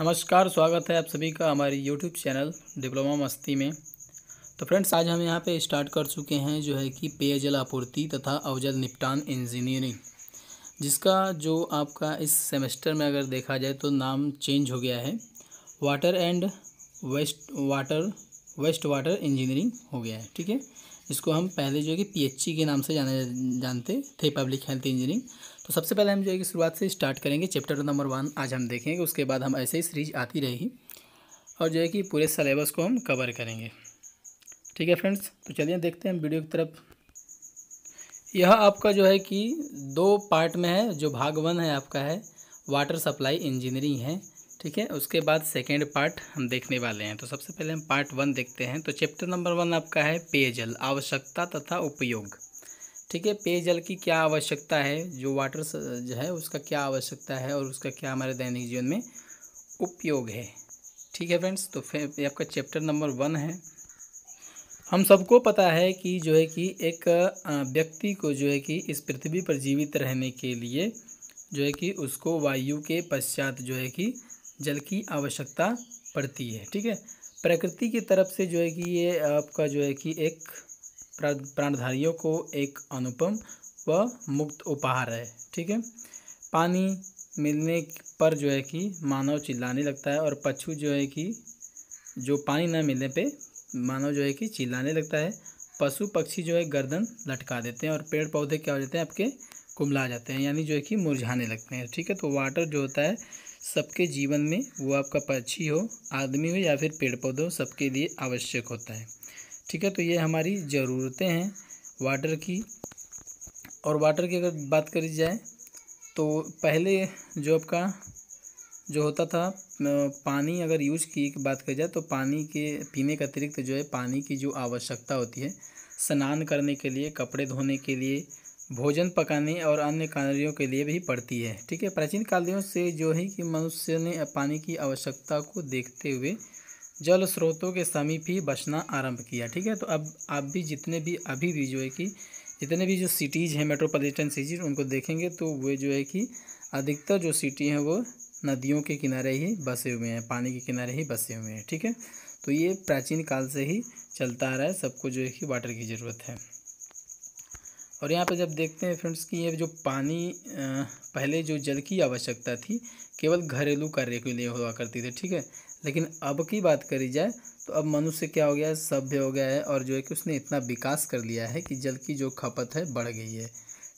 नमस्कार स्वागत है आप सभी का हमारे यूट्यूब चैनल डिप्लोमा मस्ती में तो फ्रेंड्स आज हम यहाँ पे स्टार्ट कर चुके हैं जो है कि पेयजल आपूर्ति तथा अवजल निपटान इंजीनियरिंग जिसका जो आपका इस सेमेस्टर में अगर देखा जाए तो नाम चेंज हो गया है water and waste water waste water engineering हो गया है ठीक है इसको हम पहले जो है कि पी के नाम से जाने जानते थे पब्लिक हेल्थ इंजीनियरिंग तो सबसे पहले हम जो है कि शुरुआत से स्टार्ट करेंगे चैप्टर नंबर वन आज हम देखेंगे उसके बाद हम ऐसे ही सीरीज आती रहेगी और जो है कि पूरे सलेबस को हम कवर करेंगे ठीक है फ्रेंड्स तो चलिए देखते हैं वीडियो की तरफ यह आपका जो है कि दो पार्ट में है जो भाग वन है आपका है वाटर सप्लाई इंजीनियरिंग है ठीक है उसके बाद सेकेंड पार्ट हम देखने वाले हैं तो सबसे पहले हम पार्ट वन देखते हैं तो चैप्टर नंबर वन आपका है पेयजल आवश्यकता तथा उपयोग ठीक है पेयजल की क्या आवश्यकता है जो वाटर जो है उसका क्या आवश्यकता है और उसका क्या हमारे दैनिक जीवन में उपयोग है ठीक है फ्रेंड्स तो फिर आपका चैप्टर नंबर वन है हम सबको पता है कि जो है कि एक व्यक्ति को जो है कि इस पृथ्वी पर जीवित रहने के लिए जो है कि उसको वायु के पश्चात जो है कि जल की आवश्यकता पड़ती है ठीक है प्रकृति की तरफ से जो है कि ये आपका जो है कि एक प्राणधारियों को एक अनुपम व मुक्त उपहार है ठीक है पानी मिलने पर जो है कि मानव चिल्लाने लगता है और पशु जो है कि जो पानी न मिलने पे मानव जो है कि चिल्लाने लगता है पशु पक्षी जो है गर्दन लटका देते हैं और पेड़ पौधे क्या हो जाते हैं आपके कुमला जाते हैं यानी जो है कि मुरझाने लगते हैं ठीक है तो वाटर जो होता है सबके जीवन में वो आपका पक्षी हो आदमी हो या फिर पेड़ पौधे हो सबके लिए आवश्यक होता है ठीक है तो ये हमारी ज़रूरतें हैं वाटर की और वाटर की अगर बात करी जाए तो पहले जो आपका जो होता था पानी अगर यूज की बात करी जाए तो पानी के पीने के अतिरिक्त जो है पानी की जो आवश्यकता होती है स्नान करने के लिए कपड़े धोने के लिए भोजन पकाने और अन्य कार्यों के लिए भी पड़ती है ठीक है प्राचीन कालियों से जो है कि मनुष्य ने पानी की आवश्यकता को देखते हुए जल स्रोतों के समीप ही बसना आरंभ किया ठीक है तो अब आप भी जितने भी अभी भी जो है कि जितने भी जो सिटीज़ हैं मेट्रोपॉलिटन सिटीज़ उनको देखेंगे तो वे जो है कि अधिकतर जो सिटी हैं वो नदियों के किनारे ही बसे हुए हैं पानी के किनारे ही बसे हुए हैं ठीक है तो ये प्राचीन काल से ही चलता आ रहा है सबको जो है कि वाटर की ज़रूरत है और यहाँ पर जब देखते हैं फ्रेंड्स कि ये जो पानी पहले जो जल की आवश्यकता थी केवल घरेलू कार्य के लिए हुआ करती थी ठीक है लेकिन अब की बात करी जाए तो अब मनुष्य क्या हो गया है सभ्य हो गया है और जो है कि उसने इतना विकास कर लिया है कि जल की जो खपत है बढ़ गई है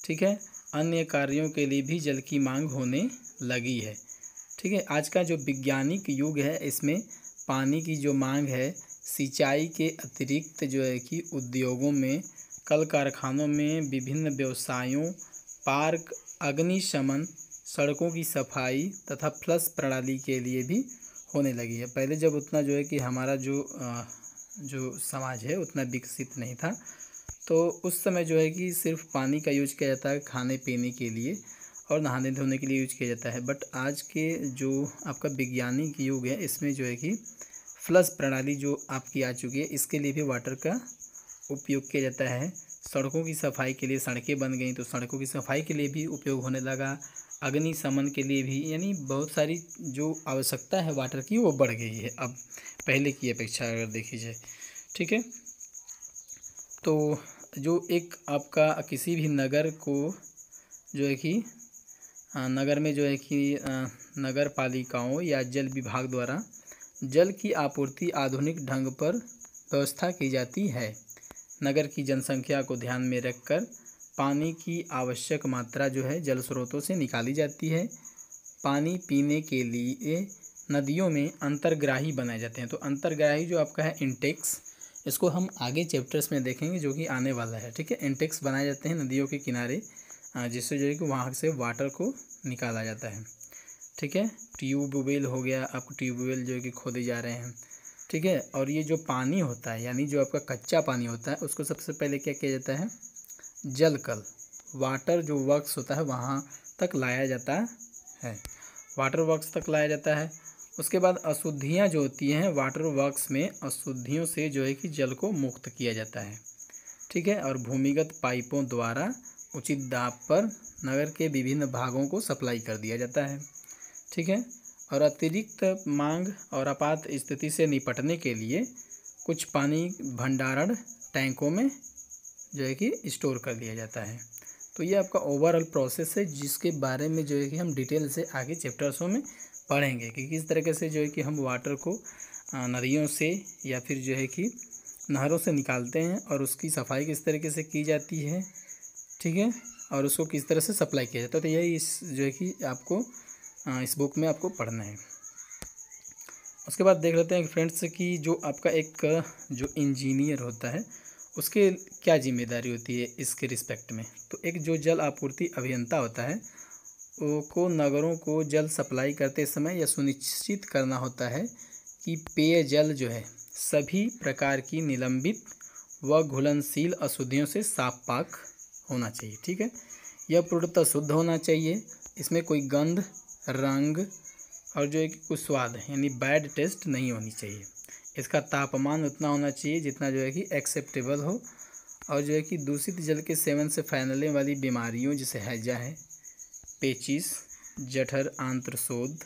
ठीक है अन्य कार्यों के लिए भी जल की मांग होने लगी है ठीक है आज का जो वैज्ञानिक युग है इसमें पानी की जो मांग है सिंचाई के अतिरिक्त जो है कि उद्योगों में कल कारखानों में विभिन्न व्यवसायों पार्क अग्निशमन सड़कों की सफाई तथा फ्लश प्रणाली के लिए भी होने लगी है पहले जब उतना जो है कि हमारा जो जो समाज है उतना विकसित नहीं था तो उस समय जो है कि सिर्फ पानी का यूज किया जाता है खाने पीने के लिए और नहाने धोने के लिए यूज किया जाता है बट आज के जो आपका वैज्ञानिक युग है इसमें जो है कि फ्लश प्रणाली जो आपकी आ चुकी है इसके लिए भी वाटर का उपयोग किया जाता है सड़कों की सफाई के लिए सड़कें बन गई तो सड़कों की सफाई के लिए भी उपयोग होने लगा अग्नि के लिए भी यानी बहुत सारी जो आवश्यकता है वाटर की वो बढ़ गई है अब पहले की अपेक्षा अगर देखी जाए ठीक है तो जो एक आपका किसी भी नगर को जो है कि नगर में जो है कि नगर पालिकाओं या जल विभाग द्वारा जल की आपूर्ति आधुनिक ढंग पर व्यवस्था की जाती है नगर की जनसंख्या को ध्यान में रखकर पानी की आवश्यक मात्रा जो है जल स्रोतों से निकाली जाती है पानी पीने के लिए नदियों में अंतर्ग्राही बनाए जाते हैं तो अंतर्ग्राही जो आपका है इंटेक्स इसको हम आगे चैप्टर्स में देखेंगे जो कि आने वाला है ठीक है इंटेक्स बनाए जाते हैं नदियों के किनारे जिससे जो है कि वहाँ से वाटर को निकाला जाता है ठीक है ट्यूबवेल हो गया आपको ट्यूबवेल जो है कि खोदे जा रहे हैं ठीक है और ये जो पानी होता है यानी जो आपका कच्चा पानी होता है उसको सबसे पहले क्या किया जाता है जलकल वाटर जो वर्क्स होता है वहाँ तक लाया जाता है वाटर वर्क्स तक लाया जाता है उसके बाद अशुद्धियाँ जो होती हैं वाटर वर्क्स में अशुद्धियों से जो है कि जल को मुक्त किया जाता है ठीक है और भूमिगत पाइपों द्वारा उचित दाब पर नगर के विभिन्न भागों को सप्लाई कर दिया जाता है ठीक है और अतिरिक्त मांग और आपात स्थिति से निपटने के लिए कुछ पानी भंडारण टैंकों में जो है कि स्टोर कर लिया जाता है तो ये आपका ओवरऑल प्रोसेस है जिसके बारे में जो है कि हम डिटेल से आगे चैप्टर्सों में पढ़ेंगे कि किस तरीके से जो है कि हम वाटर को नदियों से या फिर जो है कि नहरों से निकालते हैं और उसकी सफाई किस तरीके से की जाती है ठीक है और उसको किस तरह से सप्लाई किया जाता है तो यही इस जो है कि आपको इस बुक में आपको पढ़ना है उसके बाद देख लेते हैं फ्रेंड्स कि जो आपका एक जो इंजीनियर होता है उसके क्या जिम्मेदारी होती है इसके रिस्पेक्ट में तो एक जो जल आपूर्ति अभियंता होता है वो को नगरों को जल सप्लाई करते समय यह सुनिश्चित करना होता है कि पेयजल जो है सभी प्रकार की निलंबित व घुलनशील अशुद्धियों से साफ पाक होना चाहिए ठीक है यह पूर्णतः शुद्ध होना चाहिए इसमें कोई गंध रंग और जो है कि कुछ स्वाद यानी बैड टेस्ट नहीं होनी चाहिए इसका तापमान उतना होना चाहिए जितना जो है कि एक्सेप्टेबल हो और जो है कि दूषित जल के सेवन से फैलने वाली बीमारियों जैसे हैजा है पेचिस जठर आंत्रशोध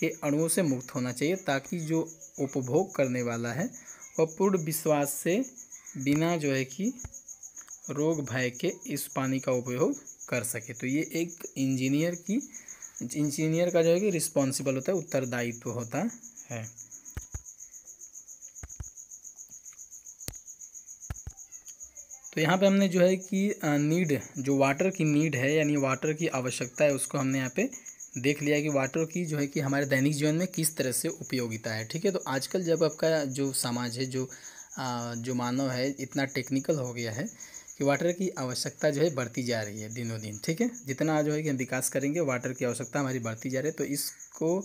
के अणुओं से मुक्त होना चाहिए ताकि जो उपभोग करने वाला है वह पूर्ण विश्वास से बिना जो है कि रोग भय के इस पानी का उपयोग कर सके तो ये एक इंजीनियर की इंजीनियर का जो है कि रिस्पॉन्सिबल होता है उत्तरदायित्व होता है तो यहाँ पे हमने जो है कि नीड जो वाटर की नीड है यानी वाटर की आवश्यकता है उसको हमने यहाँ पे देख लिया कि वाटर की जो है कि हमारे दैनिक जीवन में किस तरह से उपयोगिता है ठीक है तो आजकल जब आपका जो समाज है जो आ, जो मानव है इतना टेक्निकल हो गया है कि वाटर की आवश्यकता जो है बढ़ती जा रही है दिनों दिन ठीक है जितना जो है कि हम विकास करेंगे वाटर की आवश्यकता हमारी बढ़ती जा रही है तो इसको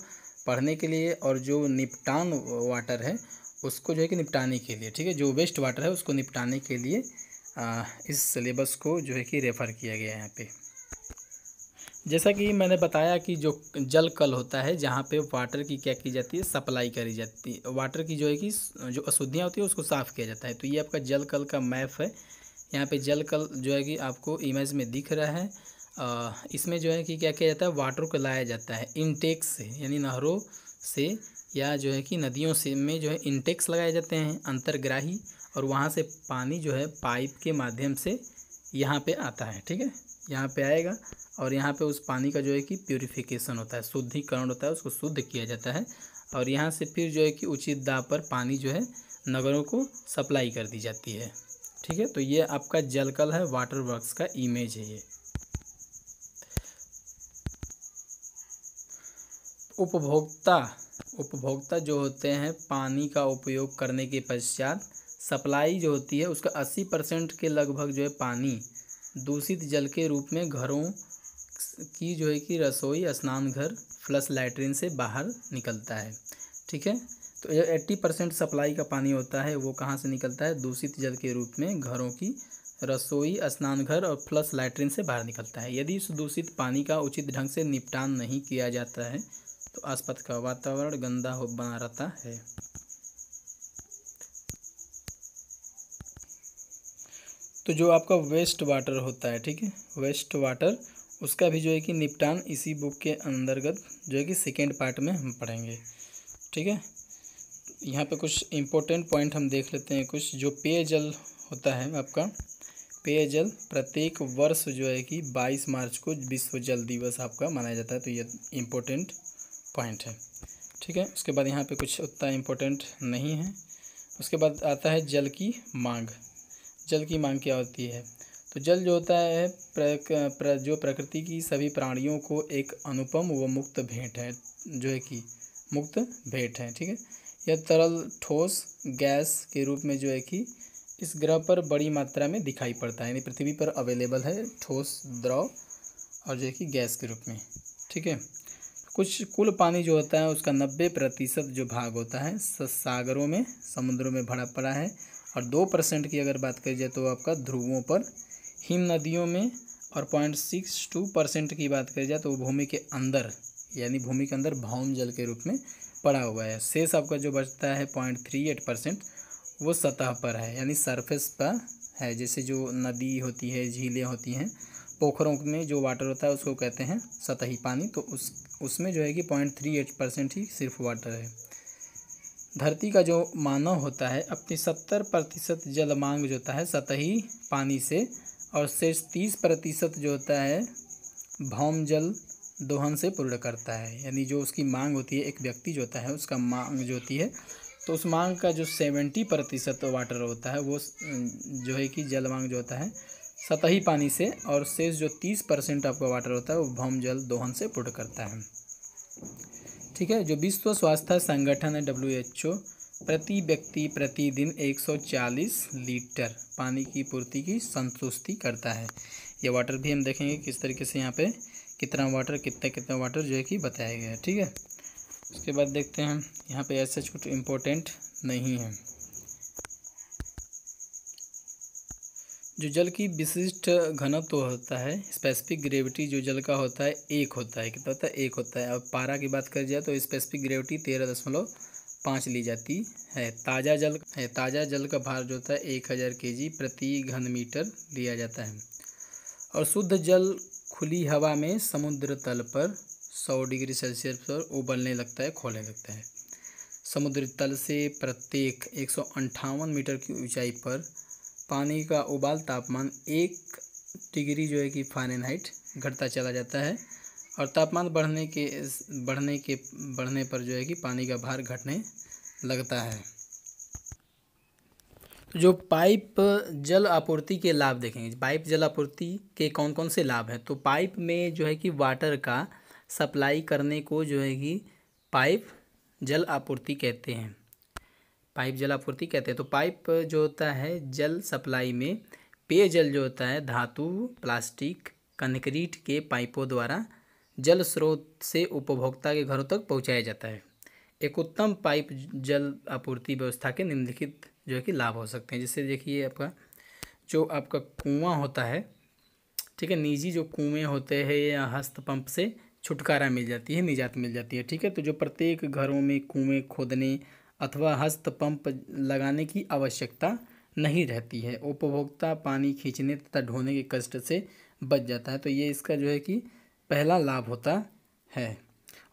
पढ़ने के लिए और जो निपटान वाटर है उसको जो है कि निपटाने के लिए ठीक है जो वेस्ट वाटर है उसको निपटाने के लिए इस सिलेबस को जो है कि रेफ़र किया गया है यहाँ पे जैसा कि मैंने बताया कि जो जल कल होता है जहाँ पे वाटर की क्या की जाती है सप्लाई करी जाती है वाटर की जो है कि जो अशुद्धियाँ होती है उसको साफ़ किया जाता है तो ये आपका जल कल का मैप है यहाँ पे जल कल जो है कि आपको इमेज में दिख रहा है आ, इसमें जो है कि क्या किया जाता है वाटर को लाया जाता है इनटेक से यानी नहरों से या जो है कि नदियों से में जो है इनटेक्स लगाए जाते हैं अंतर्ग्राही और वहाँ से पानी जो है पाइप के माध्यम से यहाँ पे आता है ठीक है यहाँ पे आएगा और यहाँ पे उस पानी का जो है कि प्योरीफिकेशन होता है शुद्धिकरण होता है उसको शुद्ध किया जाता है और यहाँ से फिर जो है कि उचित दाब पर पानी जो है नगरों को सप्लाई कर दी जाती है ठीक है तो ये आपका जलकल है वाटर वर्क्स का इमेज है ये उपभोक्ता उपभोक्ता जो होते हैं पानी का उपयोग करने के पश्चात सप्लाई जो होती है उसका अस्सी परसेंट के लगभग जो है पानी दूषित जल के रूप में घरों की जो है कि रसोई स्नान घर फ्लस लैटरिन से बाहर निकलता है ठीक है तो ये एट्टी परसेंट सप्लाई का पानी होता है वो कहाँ से निकलता है दूषित जल के रूप में घरों की रसोई स्नान घर और फ्लस लैटरिन से बाहर निकलता है यदि इस दूषित पानी का उचित ढंग से निपटान नहीं किया जाता है तो आसपास का वातावरण गंदा हो बना रहता है तो जो आपका वेस्ट वाटर होता है ठीक है वेस्ट वाटर उसका भी जो है कि निपटान इसी बुक के अंतर्गत जो है कि सेकेंड पार्ट में हम पढ़ेंगे ठीक है यहाँ पे कुछ इम्पोर्टेंट पॉइंट हम देख लेते हैं कुछ जो पेयजल होता है आपका पेयजल प्रत्येक वर्ष जो है कि 22 मार्च को विश्व जल दिवस आपका मनाया जाता है तो ये इम्पोर्टेंट पॉइंट है ठीक है उसके बाद यहाँ पे कुछ उतना इम्पोर्टेंट नहीं है उसके बाद आता है जल की मांग जल की मांग क्या होती है तो जल जो होता है प्र, प्र, जो प्रकृति की सभी प्राणियों को एक अनुपम व मुक्त भेंट है जो है कि मुक्त भेंट है ठीक है यह तरल ठोस गैस के रूप में जो है कि इस ग्रह पर बड़ी मात्रा में दिखाई पड़ता है यानी पृथ्वी पर अवेलेबल है ठोस द्रव और जो है कि गैस के रूप में ठीक है कुछ कुल पानी जो होता है उसका नब्बे प्रतिशत जो भाग होता है सागरों में समुद्रों में भरा पड़ा है और दो परसेंट की अगर बात करी जाए तो आपका ध्रुवों पर हिम नदियों में और पॉइंट सिक्स टू परसेंट की बात करी जाए तो वो भूमि के अंदर यानी भूमि के अंदर भौम जल के रूप में पड़ा हुआ है शेष आपका जो बचता है पॉइंट थ्री एट परसेंट वो सतह पर है यानी सरफेस पर है जैसे जो नदी होती है झीलें होती हैं पोखरों में जो वाटर होता है उसको कहते हैं सतही पानी तो उस उसमें जो है कि पॉइंट थ्री एट परसेंट ही सिर्फ वाटर है धरती का जो मानव होता है अपनी सत्तर प्रतिशत जल मांग जो होता है सतही पानी से और शेष तीस प्रतिशत जो होता है भौम जल दोहन से पूर्ण करता है यानी जो उसकी मांग होती है एक व्यक्ति जो होता है उसका मांग जो होती है तो उस मांग का जो सेवेंटी प्रतिशत वाटर होता है वो जो है कि जल मांग जो होता है सतही पानी से और शेष जो तीस परसेंट आपका वाटर होता है वो भौम जल दोहन से पूर्ण करता है ठीक है जो विश्व स्वास्थ्य संगठन है डब्ल्यू प्रति व्यक्ति प्रतिदिन 140 लीटर पानी की पूर्ति की संतुष्टि करता है ये वाटर भी हम देखेंगे किस तरीके से यहाँ पे कितना वाटर कितना कितना वाटर जो है कि बताया गया है ठीक है उसके बाद देखते हैं यहाँ पे ऐसा कुछ इम्पोर्टेंट नहीं है जो जल की विशिष्ट घनत्व तो होता है स्पेसिफिक ग्रेविटी जो जल का होता है एक होता है कितना होता है एक होता है अब पारा की बात कर जाए तो स्पेसिफिक ग्रेविटी तेरह दशमलव पाँच ली जाती है ताज़ा जल है ताज़ा जल का भार जो होता है एक हज़ार के जी प्रति घन मीटर लिया जाता है और शुद्ध जल खुली हवा में समुद्र तल पर सौ डिग्री सेल्सियस पर उबलने लगता है खोलने लगता है समुद्र तल से प्रत्येक एक मीटर की ऊँचाई पर पानी का उबाल तापमान एक डिग्री जो है कि फारेनहाइट घटता चला जाता है और तापमान बढ़ने के बढ़ने के बढ़ने पर जो है कि पानी का भार घटने लगता है तो जो पाइप जल आपूर्ति के लाभ देखेंगे पाइप जल आपूर्ति के कौन कौन से लाभ हैं तो पाइप में जो है कि वाटर का सप्लाई करने को जो है कि पाइप जल आपूर्ति कहते हैं पाइप जल आपूर्ति कहते हैं तो पाइप जो होता है जल सप्लाई में पेयजल जो होता है धातु प्लास्टिक कंक्रीट के पाइपों द्वारा जल स्रोत से उपभोक्ता के घरों तक पहुंचाया जाता है एक उत्तम पाइप जल आपूर्ति व्यवस्था के निम्नलिखित जो है कि लाभ हो सकते हैं जैसे देखिए आपका जो आपका कुआं होता है ठीक है निजी जो कुएँ होते हैं या हस्त पंप से छुटकारा मिल जाती है निजात मिल जाती है ठीक है तो जो प्रत्येक घरों में कुएँ खोदने अथवा हस्त पंप लगाने की आवश्यकता नहीं रहती है उपभोक्ता पानी खींचने तथा ढोने के कष्ट से बच जाता है तो ये इसका जो है कि पहला लाभ होता है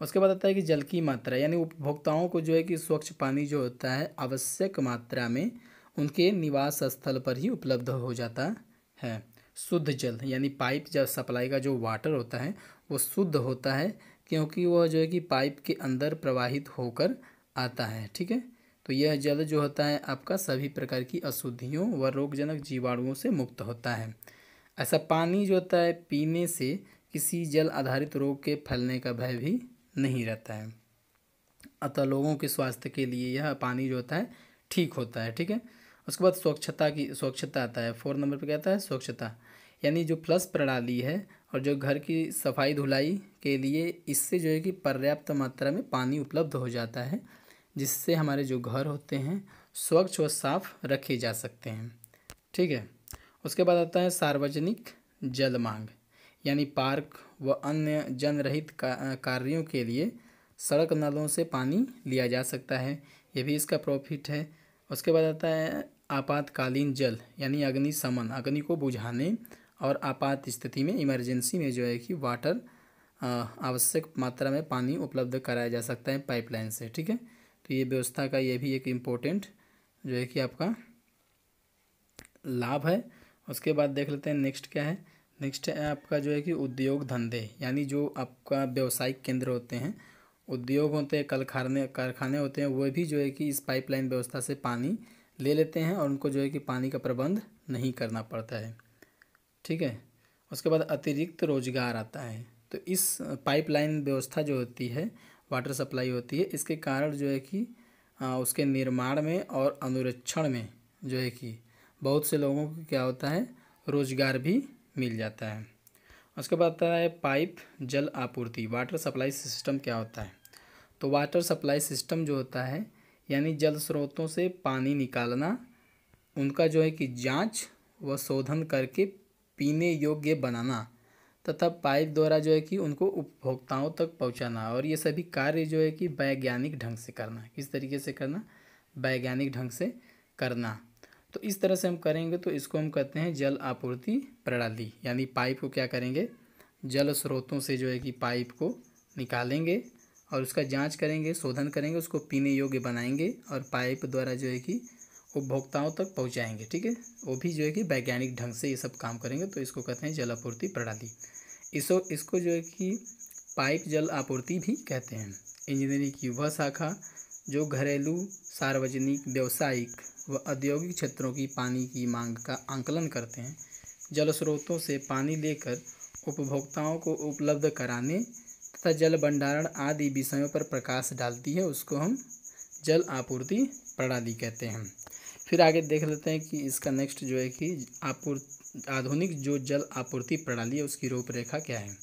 उसके बाद आता है कि जल की मात्रा यानी उपभोक्ताओं को जो है कि स्वच्छ पानी जो होता है आवश्यक मात्रा में उनके निवास स्थल पर ही उपलब्ध हो जाता है शुद्ध जल यानी पाइप जो सप्लाई का जो वाटर होता है वो शुद्ध होता है क्योंकि वह जो है कि पाइप के अंदर प्रवाहित होकर आता है ठीक है तो यह जल जो होता है आपका सभी प्रकार की अशुद्धियों व रोगजनक जीवाणुओं से मुक्त होता है ऐसा पानी जो होता है पीने से किसी जल आधारित रोग के फैलने का भय भी नहीं रहता है अतः लोगों के स्वास्थ्य के लिए यह पानी जो होता है ठीक होता है ठीक है उसके बाद स्वच्छता की स्वच्छता आता है फोर नंबर पर कहता है स्वच्छता यानी जो प्लस प्रणाली है और जो घर की सफाई धुलाई के लिए इससे जो है कि पर्याप्त मात्रा में पानी उपलब्ध हो जाता है जिससे हमारे जो घर होते हैं स्वच्छ व साफ रखे जा सकते हैं ठीक है उसके बाद आता है सार्वजनिक जल मांग यानी पार्क व अन्य जनरहित कार्यों के लिए सड़क नलों से पानी लिया जा सकता है ये भी इसका प्रॉफिट है उसके बाद आता है आपातकालीन जल यानी अग्नि समन अग्नि को बुझाने और आपात स्थिति में इमरजेंसी में जो है कि वाटर आवश्यक मात्रा में पानी उपलब्ध कराया जा सकता है पाइपलाइन से ठीक है तो ये व्यवस्था का ये भी एक इम्पोर्टेंट जो है कि आपका लाभ है उसके बाद देख लेते हैं नेक्स्ट क्या है नेक्स्ट है आपका जो है कि उद्योग धंधे यानी जो आपका व्यावसायिक केंद्र होते हैं उद्योग होते हैं कलखाने कारखाने होते हैं वो भी जो है कि इस पाइपलाइन व्यवस्था से पानी ले लेते हैं और उनको जो है कि पानी का प्रबंध नहीं करना पड़ता है ठीक है उसके बाद अतिरिक्त रोजगार आता है तो इस पाइपलाइन व्यवस्था जो होती है वाटर सप्लाई होती है इसके कारण जो है कि उसके निर्माण में और अनुरक्षण में जो है कि बहुत से लोगों को क्या होता है रोजगार भी मिल जाता है उसके बाद आता है पाइप जल आपूर्ति वाटर सप्लाई सिस्टम क्या होता है तो वाटर सप्लाई सिस्टम जो होता है यानी जल स्रोतों से पानी निकालना उनका जो है कि जांच व शोधन करके पीने योग्य बनाना तथा पाइप द्वारा जो है कि उनको उपभोक्ताओं तक पहुंचाना और ये सभी कार्य जो है कि वैज्ञानिक ढंग से करना किस तरीके से करना वैज्ञानिक ढंग से करना तो इस तरह से हम करेंगे तो इसको हम कहते हैं जल आपूर्ति प्रणाली यानी पाइप को क्या करेंगे जल स्रोतों से जो है कि पाइप को निकालेंगे और उसका जांच करेंगे शोधन करेंगे उसको पीने योग्य बनाएंगे और पाइप द्वारा जो है कि उपभोक्ताओं तक पहुंचाएंगे ठीक है वो भी जो है कि वैज्ञानिक ढंग से ये सब काम करेंगे तो इसको कहते हैं जल आपूर्ति प्रणाली इसो इसको जो है कि पाइप जल आपूर्ति भी कहते हैं इंजीनियरिंग की वह शाखा जो घरेलू सार्वजनिक व्यावसायिक व औद्योगिक क्षेत्रों की पानी की मांग का आंकलन करते हैं जल स्रोतों से पानी लेकर उपभोक्ताओं को उपलब्ध कराने तथा जल भंडारण आदि विषयों पर प्रकाश डालती है उसको हम जल आपूर्ति प्रणाली कहते हैं फिर आगे देख लेते हैं कि इसका नेक्स्ट जो है कि आपूर्ति आधुनिक जो जल आपूर्ति प्रणाली है उसकी रूपरेखा क्या है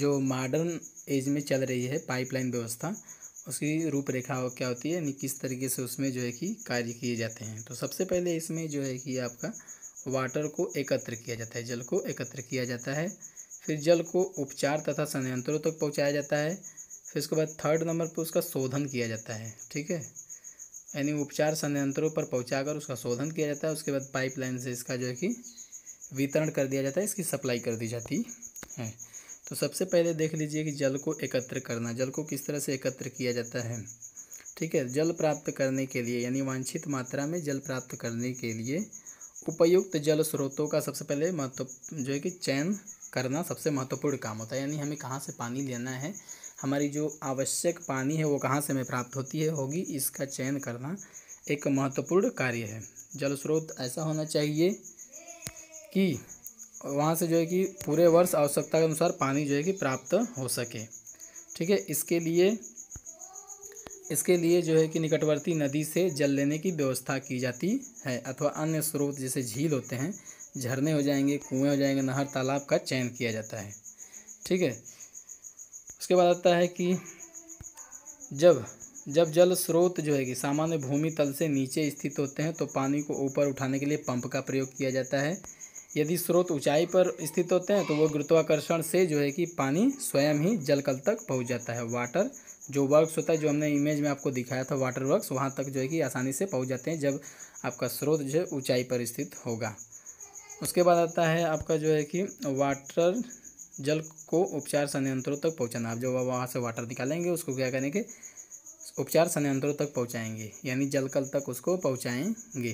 जो मॉडर्न एज में चल रही है पाइपलाइन व्यवस्था उसकी रूपरेखा हो क्या होती है यानी किस तरीके से उसमें जो है कि कार्य किए जाते हैं तो सबसे पहले इसमें जो है कि आपका वाटर को एकत्र किया जाता है जल को एकत्र किया जाता है फिर जल को उपचार तथा संयंत्रों तक तो पहुँचाया जाता है फिर उसके बाद थर्ड नंबर पर उसका शोधन किया जाता है ठीक है यानी उपचार संयंत्रों पर पहुंचाकर उसका शोधन किया जाता है उसके बाद पाइपलाइन से इसका जो है कि वितरण कर दिया जाता है इसकी सप्लाई कर दी जाती है तो सबसे पहले देख लीजिए कि जल को एकत्र करना जल को किस तरह से एकत्र किया जाता है ठीक है जल प्राप्त करने के लिए यानी वांछित मात्रा में जल प्राप्त करने के लिए उपयुक्त जल स्रोतों का सबसे पहले महत्व जो है कि चयन करना सबसे महत्वपूर्ण काम होता है यानी हमें कहाँ से पानी लेना है हमारी जो आवश्यक पानी है वो कहाँ से हमें प्राप्त होती है होगी इसका चयन करना एक महत्वपूर्ण कार्य है जल स्रोत ऐसा होना चाहिए कि वहाँ से जो है कि पूरे वर्ष आवश्यकता के अनुसार पानी जो है कि प्राप्त हो सके ठीक है इसके लिए इसके लिए जो है कि निकटवर्ती नदी से जल लेने की व्यवस्था की जाती है अथवा अन्य स्रोत जैसे झील होते हैं झरने हो जाएंगे कुएँ हो जाएंगे नहर तालाब का चयन किया जाता है ठीक है उसके बाद आता है कि जब जब जल स्रोत जो है कि सामान्य भूमि तल से नीचे स्थित होते हैं तो पानी को ऊपर उठाने के लिए पंप का प्रयोग किया जाता है यदि स्रोत ऊंचाई पर स्थित होते हैं तो वो गुरुत्वाकर्षण से जो है कि पानी स्वयं ही जलकल तक पहुंच जाता है वाटर जो वर्क्स होता है जो हमने इमेज में आपको दिखाया था वाटर वर्क्स वहाँ तक जो है कि आसानी से पहुँच जाते हैं जब आपका स्रोत जो है ऊँचाई पर स्थित होगा उसके बाद आता है आपका जो है कि वाटर जल को उपचार संयंत्रों तक पहुँचाना आप जब वहाँ से वाटर निकालेंगे उसको क्या करेंगे उपचार संयंत्रों तक पहुँचाएंगे यानी जलकल तक उसको पहुँचाएंगे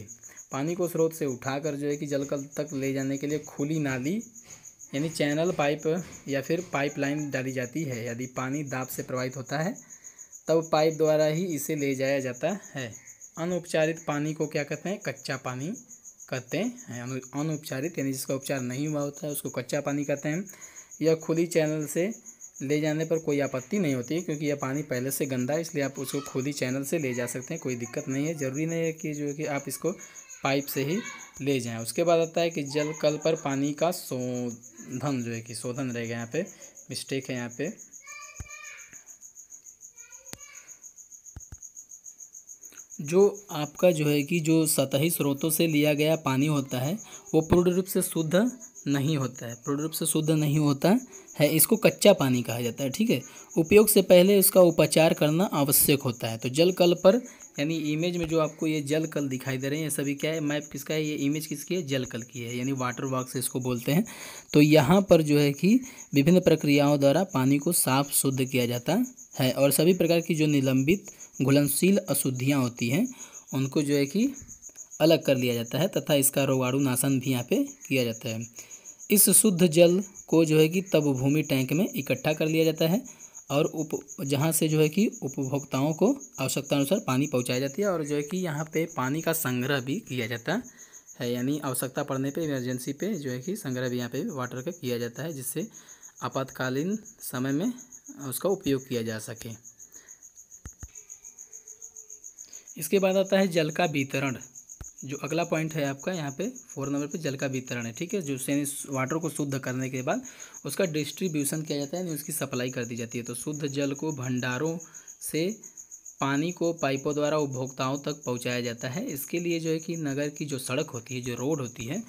पानी को स्रोत से उठाकर जो है कि जलकल तक ले जाने के लिए खुली नाली यानी चैनल पाइप या फिर पाइपलाइन डाली जाती है यदि पानी दाब से प्रवाहित होता है तब पाइप द्वारा ही इसे ले जाया जाता है अनौपचारित पानी को क्या कहते हैं कच्चा पानी कहते हैं अनौपचारित यानी जिसका उपचार नहीं हुआ होता है उसको कच्चा पानी कहते हैं या खुली चैनल से ले जाने पर कोई आपत्ति नहीं होती है क्योंकि यह पानी पहले से गंदा है इसलिए आप उसको खुली चैनल से ले जा सकते हैं कोई दिक्कत नहीं है ज़रूरी नहीं है कि जो है कि आप इसको पाइप से ही ले जाएं उसके बाद आता है कि जल कल पर पानी का शोधन जो है कि शोधन रहेगा यहाँ पे मिस्टेक है यहाँ पे जो आपका जो है कि जो सतही स्रोतों से लिया गया पानी होता है वो पूर्ण रूप से शुद्ध नहीं होता है पूर्ण रूप से शुद्ध नहीं होता है इसको कच्चा पानी कहा जाता है ठीक है उपयोग से पहले इसका उपचार करना आवश्यक होता है तो जल कल पर यानी इमेज में जो आपको ये जल कल दिखाई दे रहे हैं ये सभी क्या है मैप किसका है ये इमेज किसकी है जल कल की है यानी वाटर से इसको बोलते हैं तो यहाँ पर जो है कि विभिन्न प्रक्रियाओं द्वारा पानी को साफ शुद्ध किया जाता है और सभी प्रकार की जो निलंबित घुलनशील अशुद्धियाँ होती हैं उनको जो है कि अलग कर लिया जाता है तथा इसका रोगाणु नाशन भी यहाँ पे किया जाता है इस शुद्ध जल को जो है कि तब भूमि टैंक में इकट्ठा कर लिया जाता है और उप जहाँ से जो है कि उपभोक्ताओं को आवश्यकता अनुसार पानी पहुँचाया जाती है और जो है कि यहाँ पे पानी का संग्रह भी किया जाता है यानी आवश्यकता पड़ने पर इमरजेंसी पे जो है कि संग्रह भी यहाँ पर वाटर का किया जाता है जिससे आपातकालीन समय में उसका उपयोग किया जा सके इसके बाद आता है जल का वितरण जो अगला पॉइंट है आपका यहाँ पे फोर नंबर पे जल का वितरण है ठीक है जो यानी वाटर को शुद्ध करने के बाद उसका डिस्ट्रीब्यूशन किया जाता है यानी उसकी सप्लाई कर दी जाती है तो शुद्ध जल को भंडारों से पानी को पाइपों द्वारा उपभोक्ताओं तक पहुँचाया जाता है इसके लिए जो है कि नगर की जो सड़क होती है जो रोड होती है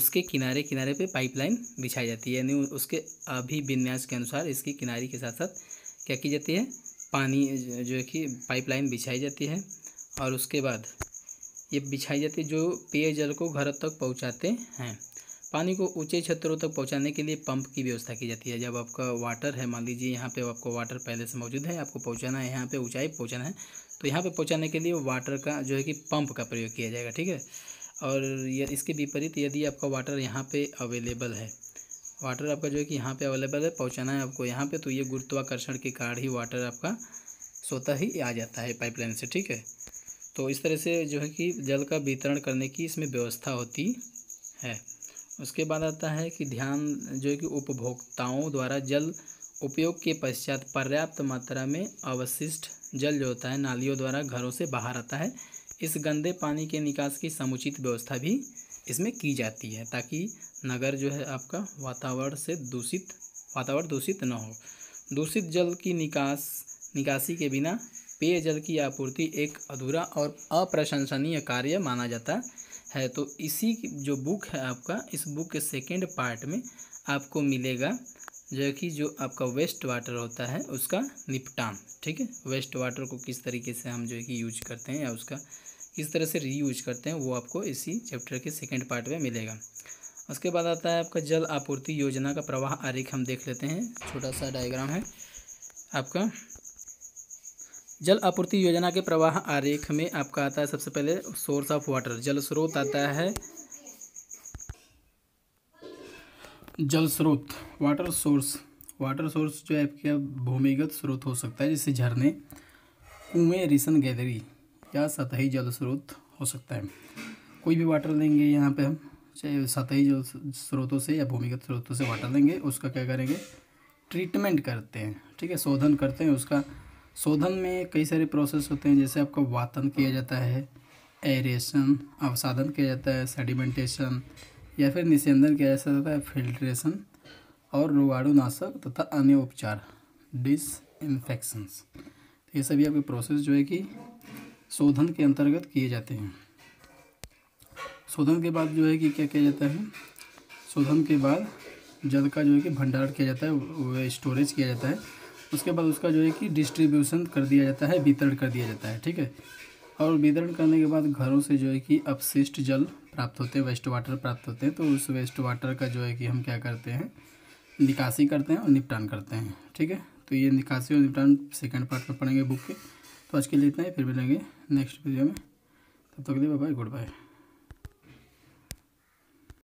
उसके किनारे किनारे पर पाइपलाइन बिछाई जाती है यानी उसके अभिविन्यास के अनुसार इसकी किनारे के साथ साथ क्या की जाती है पानी जो है कि पाइपलाइन बिछाई जाती है और उसके बाद ये बिछाई जाती है जो पेयजल को घर तक पहुँचाते हैं पानी को ऊंचे क्षेत्रों तक पहुंचाने के लिए पंप की व्यवस्था की जाती है जब आपका वाटर है मान लीजिए यहाँ पे आपको वाटर पहले से मौजूद है आपको पहुंचाना है यहाँ पे ऊंचाई पहुंचाना है तो यहाँ पे पहुंचाने के लिए वाटर का जो है कि पंप का प्रयोग किया जाएगा ठीक है और ये इसके विपरीत यदि आपका वाटर यहाँ पर अवेलेबल है वाटर आपका जो है कि यहाँ पर अवेलेबल है पहुँचाना है आपको यहाँ पर तो ये गुरुत्वाकर्षण के कारण ही वाटर आपका स्वतः ही आ जाता है पाइपलाइन से ठीक है तो इस तरह से जो है कि जल का वितरण करने की इसमें व्यवस्था होती है उसके बाद आता है कि ध्यान जो है कि उपभोक्ताओं द्वारा जल उपयोग के पश्चात पर्याप्त मात्रा में अवशिष्ट जल जो होता है नालियों द्वारा घरों से बाहर आता है इस गंदे पानी के निकास की समुचित व्यवस्था भी इसमें की जाती है ताकि नगर जो है आपका वातावरण से दूषित वातावरण दूषित न हो दूषित जल की निकास निकासी के बिना पेयजल की आपूर्ति एक अधूरा और अप्रशंसनीय कार्य माना जाता है तो इसी जो बुक है आपका इस बुक के सेकेंड पार्ट में आपको मिलेगा जो कि जो आपका वेस्ट वाटर होता है उसका निपटान ठीक है वेस्ट वाटर को किस तरीके से हम जो है कि यूज करते हैं या उसका किस तरह से रीयूज करते हैं वो आपको इसी चैप्टर के सेकेंड पार्ट में मिलेगा उसके बाद आता है आपका जल आपूर्ति योजना का प्रवाह आरेख हम देख लेते हैं छोटा सा डायग्राम है आपका जल आपूर्ति योजना के प्रवाह आरेख में आपका आता है सबसे पहले सोर्स ऑफ वाटर जल स्रोत आता है जल स्रोत वाटर सोर्स वाटर सोर्स जो है आपके भूमिगत स्रोत हो सकता है जैसे झरने कुएं रिसन गैदरी या सतही जल स्रोत हो सकता है कोई भी वाटर लेंगे यहाँ पे हम चाहे सतही जल स्रोतों से या भूमिगत स्रोतों से वाटर लेंगे उसका क्या करेंगे ट्रीटमेंट करते हैं ठीक है शोधन करते हैं उसका शोधन में कई सारे प्रोसेस होते हैं जैसे आपका वातन किया जाता है एरेशन अवसाधन किया जाता है सेडिमेंटेशन या फिर निस्यंदन किया जाता है फिल्ट्रेशन और रोगाणुनाशक तथा अन्य उपचार डिस इन्फेक्शंस तो ये सभी आपके प्रोसेस जो है कि शोधन के अंतर्गत किए जाते हैं शोधन के बाद जो है कि क्या किया जाता है शोधन के बाद जल का जो है कि भंडारण किया जाता है स्टोरेज किया जाता है उसके बाद उसका जो है कि डिस्ट्रीब्यूशन कर दिया जाता है वितरण कर दिया जाता है ठीक है और वितरण करने के बाद घरों से जो है कि अपशिष्ट जल प्राप्त होते हैं वेस्ट वाटर प्राप्त होते हैं तो उस वेस्ट वाटर का जो है कि हम क्या करते हैं निकासी करते हैं और निपटान करते हैं ठीक है तो ये निकासी और निपटान सेकेंड पार्ट में पढ़ेंगे बुक के तो आज के लिए इतना ही फिर मिलेंगे नेक्स्ट वीडियो में तब तक के लिए बाय गुड बाय